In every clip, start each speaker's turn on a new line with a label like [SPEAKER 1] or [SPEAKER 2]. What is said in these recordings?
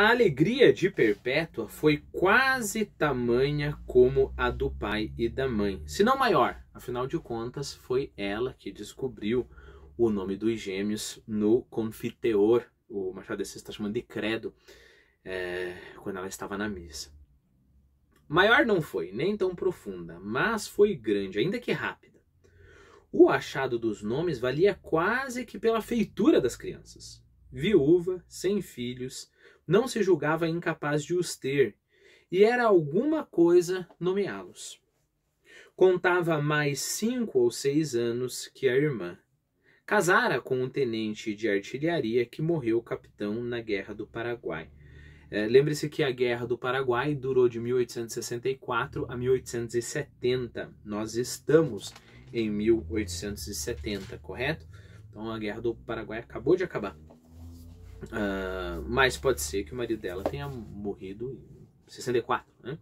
[SPEAKER 1] A alegria de Perpétua foi quase tamanha como a do pai e da mãe, se não maior. Afinal de contas, foi ela que descobriu o nome dos gêmeos no Confiteor, o Machado de Assis está chamando de credo, é, quando ela estava na missa. Maior não foi, nem tão profunda, mas foi grande, ainda que rápida. O achado dos nomes valia quase que pela feitura das crianças. Viúva, sem filhos, não se julgava incapaz de os ter, e era alguma coisa nomeá-los. Contava mais cinco ou seis anos que a irmã. Casara com um tenente de artilharia que morreu capitão na Guerra do Paraguai. É, Lembre-se que a Guerra do Paraguai durou de 1864 a 1870. Nós estamos em 1870, correto? Então a Guerra do Paraguai acabou de acabar. Uh, mas pode ser que o marido dela tenha morrido em 64, né?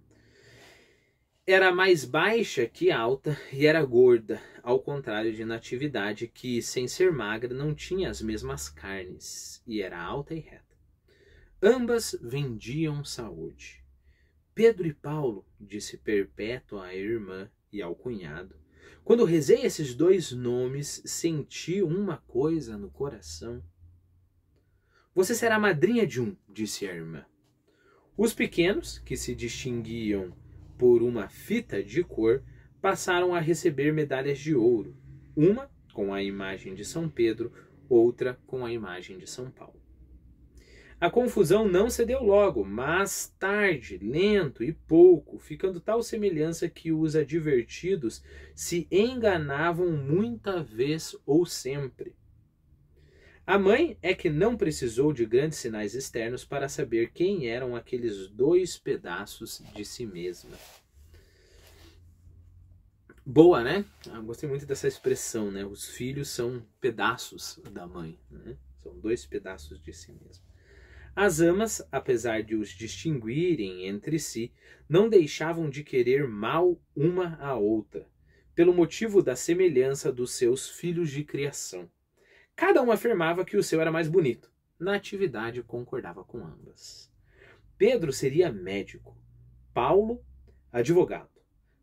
[SPEAKER 1] Era mais baixa que alta e era gorda, ao contrário de Natividade, que, sem ser magra, não tinha as mesmas carnes e era alta e reta. Ambas vendiam saúde. Pedro e Paulo, disse Perpétua à irmã e ao cunhado, quando rezei esses dois nomes, senti uma coisa no coração você será a madrinha de um, disse a irmã. Os pequenos, que se distinguiam por uma fita de cor, passaram a receber medalhas de ouro, uma com a imagem de São Pedro, outra com a imagem de São Paulo. A confusão não cedeu logo, mas tarde, lento e pouco, ficando tal semelhança que os advertidos se enganavam muita vez ou sempre. A mãe é que não precisou de grandes sinais externos para saber quem eram aqueles dois pedaços de si mesma. Boa, né? Eu ah, gostei muito dessa expressão, né? Os filhos são pedaços da mãe, né? são dois pedaços de si mesma. As amas, apesar de os distinguirem entre si, não deixavam de querer mal uma à outra, pelo motivo da semelhança dos seus filhos de criação. Cada um afirmava que o seu era mais bonito. Natividade concordava com ambas. Pedro seria médico, Paulo, advogado.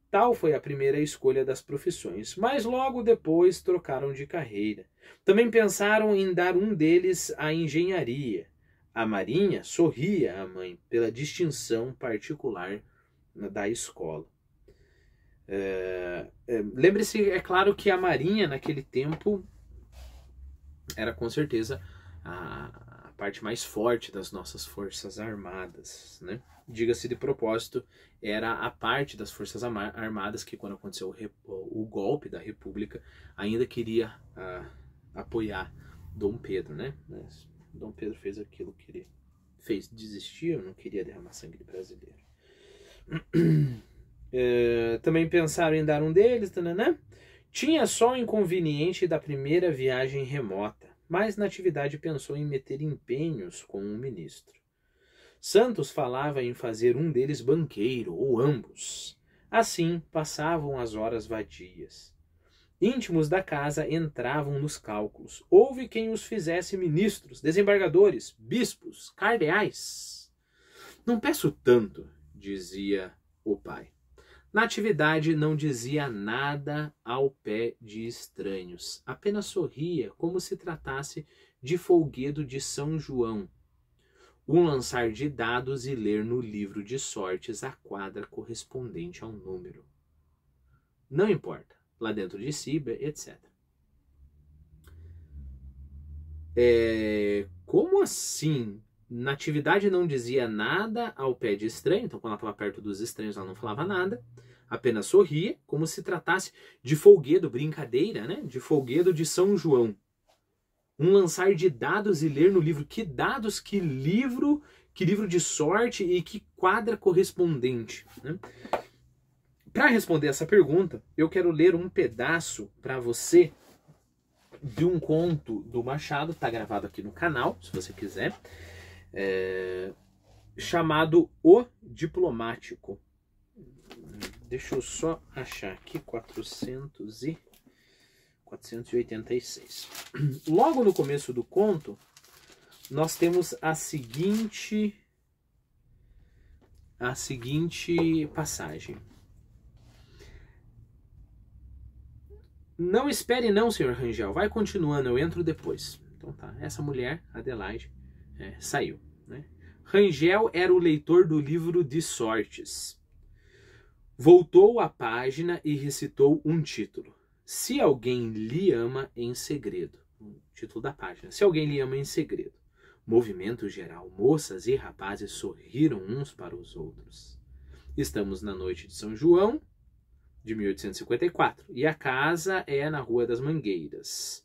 [SPEAKER 1] Tal foi a primeira escolha das profissões, mas logo depois trocaram de carreira. Também pensaram em dar um deles à engenharia. A Marinha sorria à mãe pela distinção particular da escola. É, é, Lembre-se, é claro, que a Marinha naquele tempo era com certeza a, a parte mais forte das nossas forças armadas, né? Diga-se de propósito, era a parte das forças armadas que quando aconteceu o, o golpe da República ainda queria a, ah, apoiar Dom Pedro, né? Mas Dom Pedro fez aquilo que ele fez, desistiu, não queria derramar sangue de brasileiro. É, também pensaram em dar um deles, né? Tinha só o inconveniente da primeira viagem remota, mas Natividade pensou em meter empenhos com um ministro. Santos falava em fazer um deles banqueiro, ou ambos. Assim passavam as horas vadias. Íntimos da casa entravam nos cálculos. Houve quem os fizesse ministros, desembargadores, bispos, cardeais. Não peço tanto, dizia o pai. Natividade não dizia nada ao pé de estranhos, apenas sorria como se tratasse de folguedo de São João. Um lançar de dados e ler no livro de sortes a quadra correspondente ao número. Não importa, lá dentro de si, etc. É, como assim? Natividade não dizia nada ao pé de estranho, então quando ela estava perto dos estranhos ela não falava nada, apenas sorria, como se tratasse de folguedo, brincadeira, né? De folguedo de São João. Um lançar de dados e ler no livro. Que dados, que livro, que livro de sorte e que quadra correspondente. Né? Para responder essa pergunta, eu quero ler um pedaço para você de um conto do Machado, está gravado aqui no canal, se você quiser é, chamado O Diplomático. Deixa eu só achar aqui, 400 e 486. Logo no começo do conto, nós temos a seguinte a seguinte passagem. Não espere não, senhor Rangel. Vai continuando, eu entro depois. Então tá, essa mulher, Adelaide, é, saiu. Né? Rangel era o leitor do livro de sortes. Voltou à página e recitou um título. Se alguém lhe ama em segredo. O título da página. Se alguém lhe ama em segredo. Movimento geral. Moças e rapazes sorriram uns para os outros. Estamos na noite de São João, de 1854. E a casa é na Rua das Mangueiras.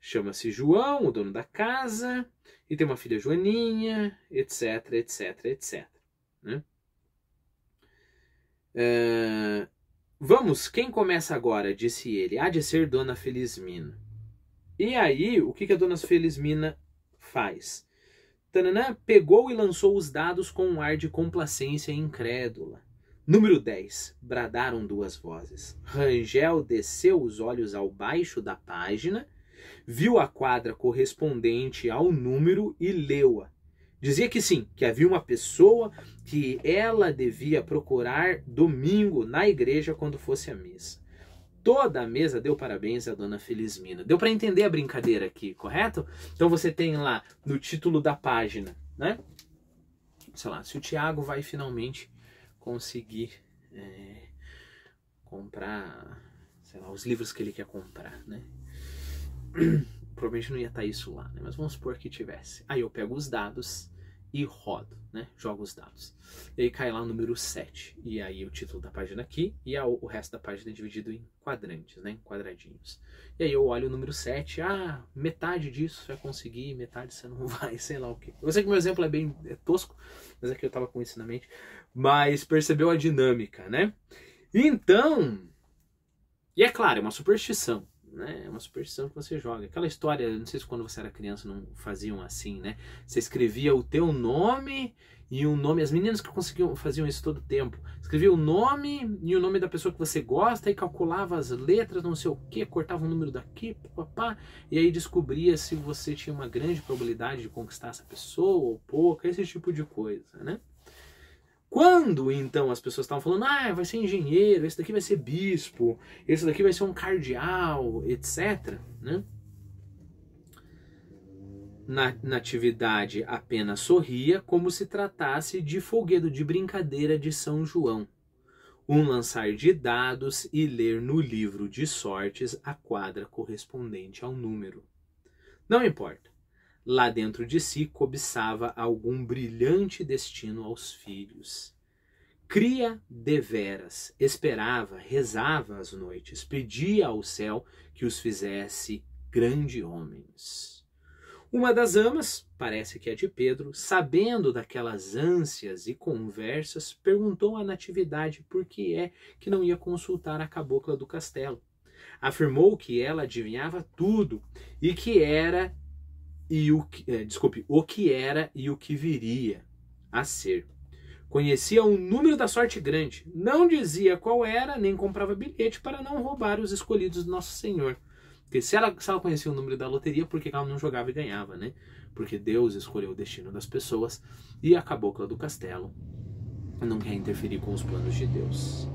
[SPEAKER 1] Chama-se João, o dono da casa, e tem uma filha Joaninha, etc, etc, etc. Né? Uh, vamos, quem começa agora? Disse ele. Há de ser Dona Felizmina. E aí, o que, que a Dona Felizmina faz? Tananã pegou e lançou os dados com um ar de complacência incrédula. Número 10. Bradaram duas vozes. Rangel desceu os olhos ao baixo da página viu a quadra correspondente ao número e leu-a. Dizia que sim, que havia uma pessoa que ela devia procurar domingo na igreja quando fosse à missa. Toda a mesa deu parabéns à dona Felizmina. Deu para entender a brincadeira aqui, correto? Então você tem lá no título da página, né? Sei lá, se o Tiago vai finalmente conseguir é, comprar, sei lá, os livros que ele quer comprar, né? provavelmente não ia estar tá isso lá, né? Mas vamos supor que tivesse. Aí eu pego os dados e rodo, né? Jogo os dados. E aí cai lá o número 7. E aí o título da página aqui e a, o resto da página é dividido em quadrantes, né? Em quadradinhos. E aí eu olho o número 7. Ah, metade disso vai conseguir, metade você não vai, sei lá o quê. Eu sei que meu exemplo é bem é tosco, mas é que eu tava com isso na mente. Mas percebeu a dinâmica, né? Então. E é claro, é uma superstição né? É uma superstição que você joga. Aquela história, não sei se quando você era criança não faziam assim, né? Você escrevia o teu nome e o nome, as meninas que conseguiam faziam isso todo tempo. Escrevia o nome e o nome da pessoa que você gosta e calculava as letras, não sei o que, cortava o número daqui, papá, e aí descobria se você tinha uma grande probabilidade de conquistar essa pessoa ou pouca, esse tipo de coisa, né? Quando então as pessoas estavam falando, ah, vai ser engenheiro, esse daqui vai ser bispo, esse daqui vai ser um cardeal, etc., né? Na Natividade apenas sorria como se tratasse de folguedo de brincadeira de São João, um lançar de dados e ler no livro de sortes a quadra correspondente ao número. Não importa lá dentro de si cobiçava algum brilhante destino aos filhos. Cria deveras, esperava, rezava as noites, pedia ao céu que os fizesse grandes homens. Uma das amas, parece que é de Pedro, sabendo daquelas ânsias e conversas, perguntou à Natividade por que é que não ia consultar a cabocla do castelo. Afirmou que ela adivinhava tudo e que era e o que, é, desculpe, o que era e o que viria a ser. Conhecia o número da sorte grande, não dizia qual era, nem comprava bilhete para não roubar os escolhidos do Nosso Senhor. Porque se ela, se ela conhecia o número da loteria, por que ela não jogava e ganhava, né? Porque Deus escolheu o destino das pessoas e a cabocla do castelo não quer interferir com os planos de Deus.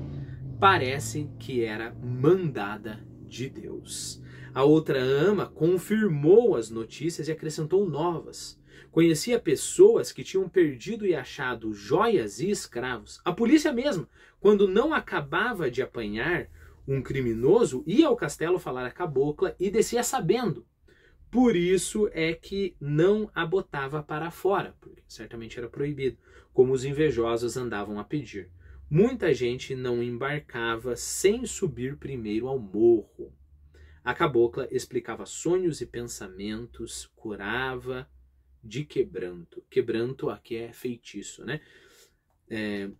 [SPEAKER 1] Parece que era mandada de Deus. A outra ama confirmou as notícias e acrescentou novas. Conhecia pessoas que tinham perdido e achado joias e escravos. A polícia mesmo, quando não acabava de apanhar um criminoso, ia ao castelo falar a cabocla e descia sabendo. Por isso é que não a botava para fora, porque certamente era proibido, como os invejosos andavam a pedir. Muita gente não embarcava sem subir primeiro ao morro. A cabocla explicava sonhos e pensamentos, curava de quebranto. Quebranto aqui é feitiço, né? É,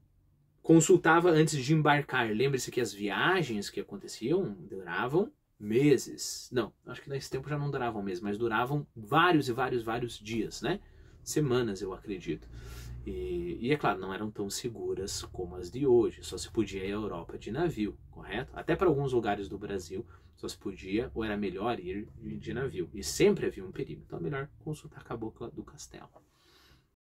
[SPEAKER 1] consultava antes de embarcar. Lembre-se que as viagens que aconteciam duravam meses. Não, acho que nesse tempo já não duravam meses, mas duravam vários e vários, vários dias, né? Semanas, eu acredito. E, e, é claro, não eram tão seguras como as de hoje. Só se podia ir à Europa de navio, correto? Até para alguns lugares do Brasil, só se podia ou era melhor ir de navio. E sempre havia um perigo. Então é melhor consultar a cabocla do castelo.